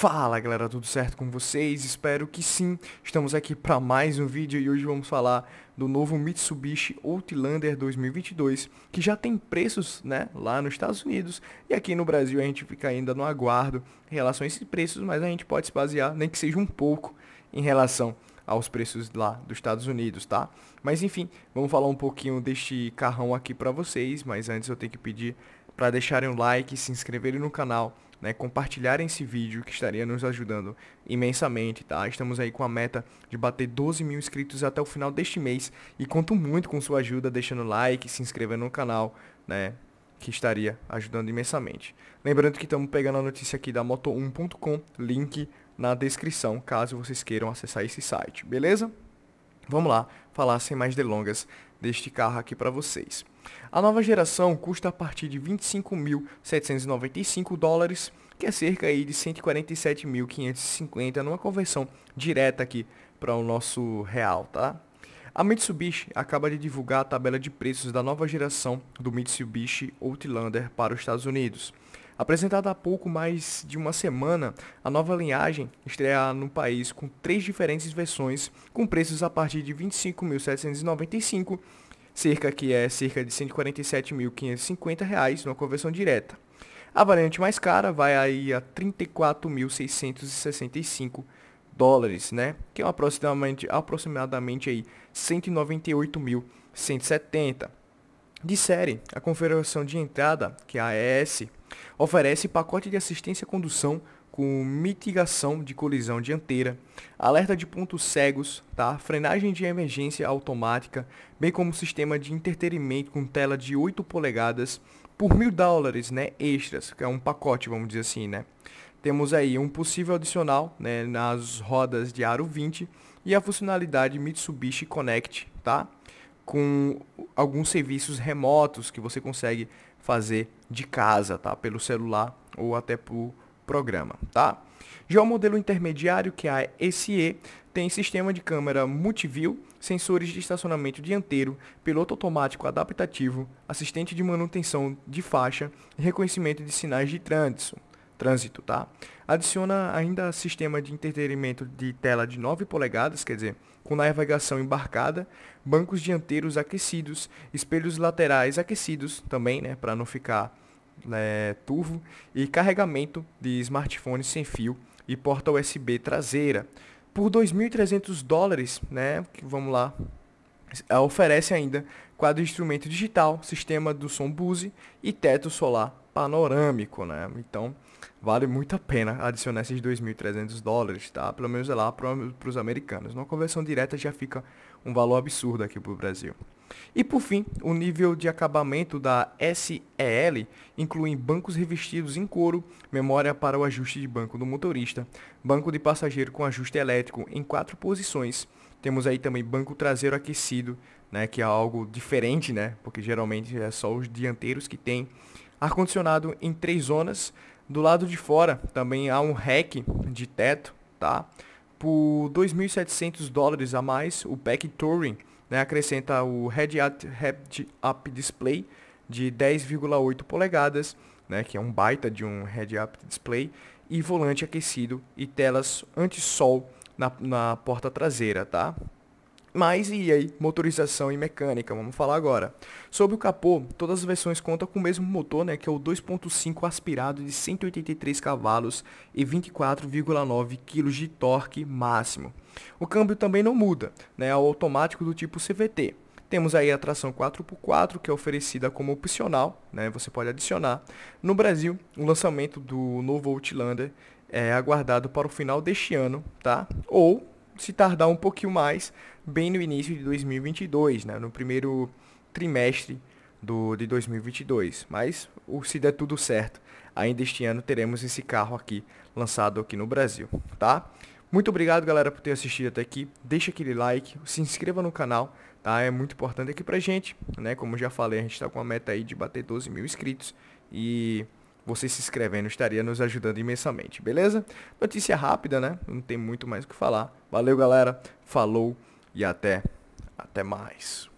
Fala galera, tudo certo com vocês? Espero que sim. Estamos aqui para mais um vídeo e hoje vamos falar do novo Mitsubishi Outlander 2022, que já tem preços né, lá nos Estados Unidos e aqui no Brasil a gente fica ainda no aguardo em relação a esses preços, mas a gente pode se basear, nem que seja um pouco, em relação aos preços lá dos Estados Unidos, tá? Mas enfim, vamos falar um pouquinho deste carrão aqui para vocês, mas antes eu tenho que pedir para deixarem o like, se inscreverem no canal, né, compartilharem esse vídeo que estaria nos ajudando imensamente, tá? Estamos aí com a meta de bater 12 mil inscritos até o final deste mês e conto muito com sua ajuda deixando like, se inscrevendo no canal, né? Que estaria ajudando imensamente. Lembrando que estamos pegando a notícia aqui da Moto1.com, link na descrição, caso vocês queiram acessar esse site, beleza? Vamos lá falar sem mais delongas deste carro aqui para vocês. A nova geração custa a partir de 25.795 dólares, que é cerca aí de 147.550 numa conversão direta aqui para o nosso real, tá? A Mitsubishi acaba de divulgar a tabela de preços da nova geração do Mitsubishi Outlander para os Estados Unidos. Apresentada há pouco mais de uma semana, a nova linhagem estreia no país com três diferentes versões, com preços a partir de 25.795, cerca que é cerca de R$ 147.550 numa conversão direta. A variante mais cara vai aí a 34.665 dólares, né? Que é aproximadamente, aproximadamente aí 198.170 de série. A Confederação de Entrada, que é a AES, oferece pacote de assistência à condução com mitigação de colisão dianteira, alerta de pontos cegos, tá? frenagem de emergência automática, bem como sistema de entretenimento com tela de 8 polegadas por mil dólares né, extras, que é um pacote, vamos dizer assim. Né? Temos aí um possível adicional né, nas rodas de aro 20 e a funcionalidade Mitsubishi Connect, tá? com alguns serviços remotos que você consegue fazer de casa, tá? Pelo celular ou até por programa, tá? Já o modelo intermediário, que é a SE, tem sistema de câmera multiview, sensores de estacionamento dianteiro, piloto automático adaptativo, assistente de manutenção de faixa e reconhecimento de sinais de trânsito trânsito, tá? Adiciona ainda sistema de entretenimento de tela de 9 polegadas, quer dizer, com navegação embarcada, bancos dianteiros aquecidos, espelhos laterais aquecidos também, né, para não ficar é, turvo, e carregamento de smartphone sem fio e porta USB traseira. Por 2.300 dólares, né, vamos lá, oferece ainda quadro de instrumento digital, sistema do som Bose e teto solar panorâmico, né? Então, vale muito a pena adicionar esses 2.300 dólares, tá? Pelo menos é lá para os americanos. Uma conversão direta já fica um valor absurdo aqui para o Brasil. E por fim, o nível de acabamento da SEL inclui bancos revestidos em couro, memória para o ajuste de banco do motorista, banco de passageiro com ajuste elétrico em quatro posições. Temos aí também banco traseiro aquecido, né, que é algo diferente, né, porque geralmente é só os dianteiros que tem ar-condicionado em três zonas. Do lado de fora também há um rack de teto, tá? Por 2.700 dólares a mais, o pack Touring né, acrescenta o head-up display de 10,8 polegadas, né, que é um baita de um head-up display, e volante aquecido e telas anti-sol na, na porta traseira, tá? Mas e aí, motorização e mecânica, vamos falar agora. Sobre o capô, todas as versões contam com o mesmo motor, né, que é o 2.5 aspirado de 183 cavalos e 24,9 kg de torque máximo. O câmbio também não muda, né, é o automático do tipo CVT. Temos aí a tração 4x4, que é oferecida como opcional, né, você pode adicionar. No Brasil, o lançamento do novo Outlander é aguardado para o final deste ano, tá? Ou se tardar um pouquinho mais, bem no início de 2022, né? no primeiro trimestre do, de 2022. Mas se der tudo certo, ainda este ano teremos esse carro aqui lançado aqui no Brasil, tá? Muito obrigado, galera, por ter assistido até aqui. Deixa aquele like, se inscreva no canal, tá? É muito importante aqui pra gente, né? Como já falei, a gente tá com a meta aí de bater 12 mil inscritos e você se inscrevendo estaria nos ajudando imensamente, beleza? Notícia rápida, né? Não tem muito mais o que falar. Valeu, galera. Falou e até até mais.